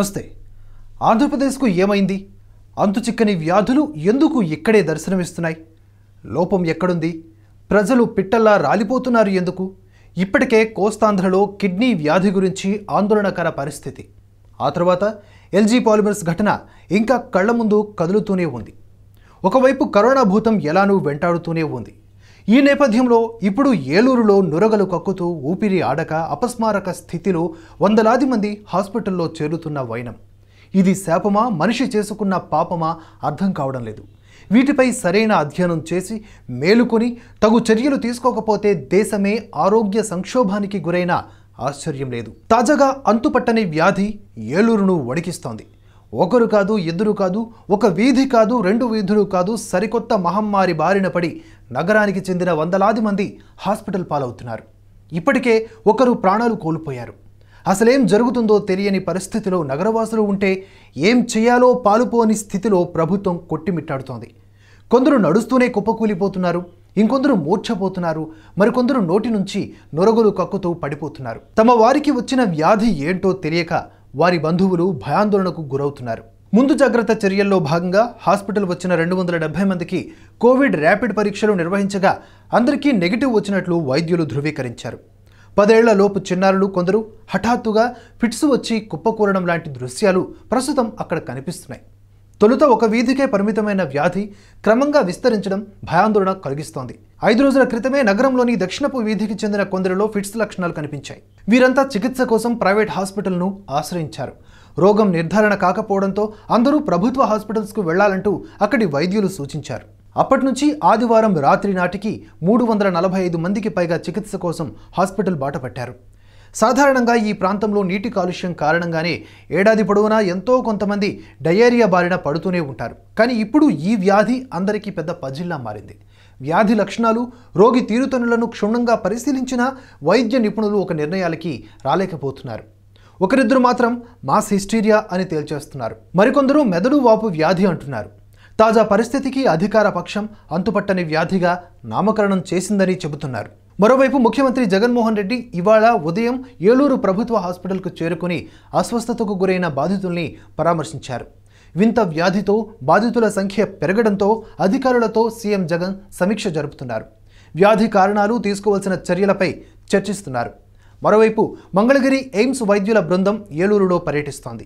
నమస్తే ఆంధ్రప్రదేశ్కు ఏమైంది అంతు చిక్కని వ్యాధులు ఎందుకు ఇక్కడే దర్శనమిస్తున్నాయి లోపం ఎక్కడుంది ప్రజలు పిట్టల్లా రాలిపోతున్నారు ఎందుకు ఇప్పటికే కోస్తాంధ్రలో కిడ్నీ వ్యాధి గురించి ఆందోళనకర పరిస్థితి ఆ తర్వాత ఎల్జీ పాలిమర్స్ ఘటన ఇంకా కళ్ల ముందు కదులుతూనే ఉంది ఒకవైపు కరోనా భూతం ఎలానూ వెంటాడుతూనే ఉంది ఈ నేపథ్యంలో ఇప్పుడు ఏలూరులో నురగలు కక్కుతూ ఊపిరి ఆడక అపస్మారక స్థితిలో వందలాది మంది హాస్పిటల్లో చేరుతున్న వైనం ఇది శాపమా మనిషి చేసుకున్న పాపమా అర్థం కావడం లేదు వీటిపై సరైన అధ్యయనం చేసి మేలుకొని తగు చర్యలు తీసుకోకపోతే దేశమే ఆరోగ్య సంక్షోభానికి గురైన ఆశ్చర్యం లేదు తాజాగా అంతుపట్టని వ్యాధి ఏలూరును వణికిస్తోంది ఒకరు కాదు ఇద్దరు కాదు ఒక వీధి కాదు రెండు వీధులు కాదు సరికొత్త మహమ్మారి బారిన పడి నగరానికి చెందిన వందలాది మంది హాస్పిటల్ పాలవుతున్నారు ఇప్పటికే ఒకరు ప్రాణాలు కోల్పోయారు అసలేం జరుగుతుందో తెలియని పరిస్థితిలో నగరవాసులు ఉంటే ఏం చేయాలో పాలుపోని స్థితిలో ప్రభుత్వం కొట్టిమిట్టాడుతోంది కొందరు నడుస్తూనే కుప్పకూలిపోతున్నారు ఇంకొందరు మూర్ఛపోతున్నారు మరికొందరు నోటి నుంచి నొరగులు కక్కుతూ పడిపోతున్నారు తమ వారికి వచ్చిన వ్యాధి ఏంటో తెలియక వారి బంధువులు భయాందోళనకు గురవుతున్నారు ముందు జాగ్రత్త చర్యల్లో భాగంగా హాస్పిటల్ వచ్చిన రెండు వందల డెబ్బై మందికి కోవిడ్ ర్యాపిడ్ పరీక్షలు నిర్వహించగా అందరికీ నెగిటివ్ వచ్చినట్లు వైద్యులు ధృవీకరించారు పదేళ్ల లోపు చిన్నారులు కొందరు హఠాత్తుగా ఫిట్స్ వచ్చి కుప్పకూరడం లాంటి దృశ్యాలు ప్రస్తుతం అక్కడ కనిపిస్తున్నాయి తొలుత ఒక వీధికే పరిమితమైన వ్యాధి క్రమంగా విస్తరించడం భయాందోళన కలిగిస్తోంది ఐదు రోజుల క్రితమే నగరంలోని దక్షిణపు వీధికి చెందిన కొందరిలో ఫిట్స్ లక్షణాలు కనిపించాయి వీరంతా చికిత్స కోసం ప్రైవేట్ హాస్పిటల్ను ఆశ్రయించారు రోగం నిర్ధారణ కాకపోవడంతో అందరూ ప్రభుత్వ హాస్పిటల్స్కు వెళ్లాలంటూ అక్కడి వైద్యులు సూచించారు అప్పటి నుంచి ఆదివారం రాత్రి నాటికి మూడు వందల నలభై ఐదు మందికి పైగా చికిత్స కోసం హాస్పిటల్ బాట పట్టారు సాధారణంగా ఈ ప్రాంతంలో నీటి కాలుష్యం కారణంగానే ఏడాది పొడవునా ఎంతో కొంతమంది డయేరియా బారిన పడుతూనే ఉంటారు కానీ ఇప్పుడు ఈ వ్యాధి అందరికీ పెద్ద పజిల్లా మారింది వ్యాధి లక్షణాలు రోగి తీరుతనులను క్షుణ్ణంగా పరిశీలించిన వైద్య నిపుణులు ఒక నిర్ణయాలకి రాలేకపోతున్నారు ఒకరిద్దరు మాత్రం మాస్ హిస్టీరియా అని తేల్చేస్తున్నారు మరికొందరు మెదడు వాపు వ్యాధి అంటున్నారు తాజా పరిస్థితికి అధికార పక్షం అంతుపట్టని వ్యాధిగా నామకరణం చేసిందని చెబుతున్నారు మరోవైపు ముఖ్యమంత్రి జగన్మోహన్ రెడ్డి ఇవాళ ఉదయం ఏలూరు ప్రభుత్వ హాస్పిటల్కు చేరుకుని అస్వస్థతకు గురైన బాధితుల్ని పరామర్శించారు వింత వ్యాధితో బాధితుల సంఖ్య పెరగడంతో అధికారులతో సీఎం జగన్ సమీక్ష జరుపుతున్నారు వ్యాధి కారణాలు తీసుకోవాల్సిన చర్యలపై చర్చిస్తున్నారు మరోవైపు మంగళగిరి ఎయిమ్స్ వైద్యుల బృందం ఏలూరులో పర్యటిస్తోంది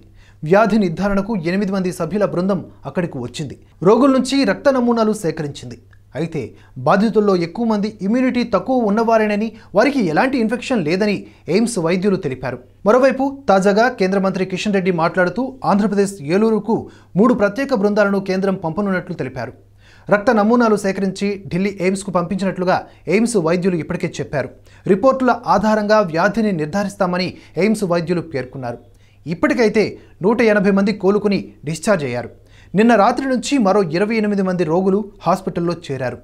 వ్యాధి నిర్ధారణకు ఎనిమిది మంది సభ్యుల బృందం అక్కడికి వచ్చింది రోగుల నుంచి రక్త నమూనాలు సేకరించింది అయితే బాధితుల్లో ఎక్కువ మంది ఇమ్యూనిటీ తక్కువ ఉన్నవారేనని వారికి ఎలాంటి ఇన్ఫెక్షన్ లేదని ఎయిమ్స్ వైద్యులు తెలిపారు మరోవైపు తాజాగా కేంద్ర మంత్రి కిషన్ రెడ్డి మాట్లాడుతూ ఆంధ్రప్రదేశ్ ఏలూరుకు మూడు ప్రత్యేక బృందాలను కేంద్రం పంపనున్నట్లు తెలిపారు రక్త నమూనాలు సేకరించి ఢిల్లీ ఎయిమ్స్కు పంపించినట్లుగా ఎయిమ్స్ వైద్యులు ఇప్పటికే చెప్పారు రిపోర్టుల ఆధారంగా వ్యాధిని నిర్ధారిస్తామని ఎయిమ్స్ వైద్యులు పేర్కొన్నారు ఇప్పటికైతే నూట ఎనభై మంది కోలుకుని డిశ్చార్జ్ అయ్యారు నిన్న రాత్రి నుంచి మరో ఇరవై ఎనిమిది మంది రోగులు హాస్పిటల్లో చేరారు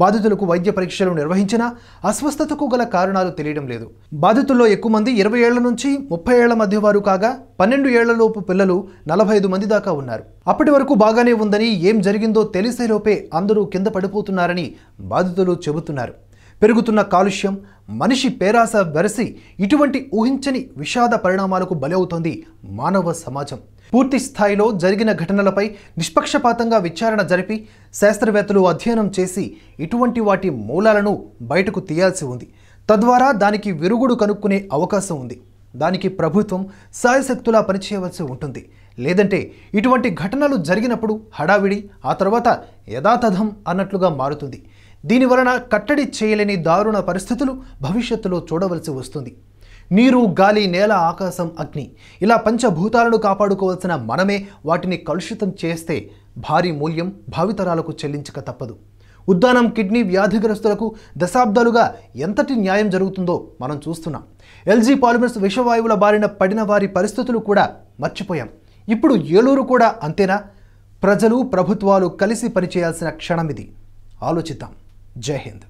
బాధితులకు వైద్య పరీక్షలు నిర్వహించినా అస్వస్థతకు గల కారణాలు తెలియడం లేదు బాధితుల్లో ఎక్కువ మంది ఇరవై ఏళ్ల నుంచి ముప్పై ఏళ్ల మధ్య వారు కాగా పన్నెండు ఏళ్లలోపు పిల్లలు నలభై ఐదు మంది దాకా ఉన్నారు అప్పటి వరకు బాగానే ఉందని ఏం జరిగిందో తెలిసేలోపే అందరూ కింద పడిపోతున్నారని బాధితులు చెబుతున్నారు పెరుగుతున్న కాలుష్యం మనిషి పేరాస వెరసి ఇటువంటి ఊహించని విషాద పరిణామాలకు బలవుతోంది మానవ సమాజం పూర్తి స్థాయిలో జరిగిన ఘటనలపై నిష్పక్షపాతంగా విచారణ జరిపి శాస్త్రవేత్తలు అధ్యయనం చేసి ఇటువంటి వాటి మూలాలను బయటకు తీయాల్సి ఉంది తద్వారా దానికి విరుగుడు కనుక్కునే అవకాశం ఉంది దానికి ప్రభుత్వం సాయశక్తులా పనిచేయవలసి ఉంటుంది లేదంటే ఇటువంటి ఘటనలు జరిగినప్పుడు హడావిడి ఆ తర్వాత యథాతథం అన్నట్లుగా మారుతుంది దీని వలన కట్టడి చేయలేని దారుణ పరిస్థితులు భవిష్యత్తులో చూడవలసి వస్తుంది నీరు గాలి నేల ఆకాశం అగ్ని ఇలా పంచభూతాలను కాపాడుకోవాల్సిన మనమే వాటిని కలుషితం చేస్తే భారీ మూల్యం భావితరాలకు చెల్లించక తప్పదు ఉద్దానం కిడ్నీ వ్యాధిగ్రస్తులకు దశాబ్దాలుగా ఎంతటి న్యాయం జరుగుతుందో మనం చూస్తున్నాం ఎల్జీ పాలిమర్స్ విషవాయువుల బారిన పడిన వారి పరిస్థితులు కూడా మర్చిపోయాం ఇప్పుడు ఏలూరు కూడా అంతేనా ప్రజలు ప్రభుత్వాలు కలిసి పనిచేయాల్సిన క్షణం ఇది ఆలోచిద్దాం जय हिंद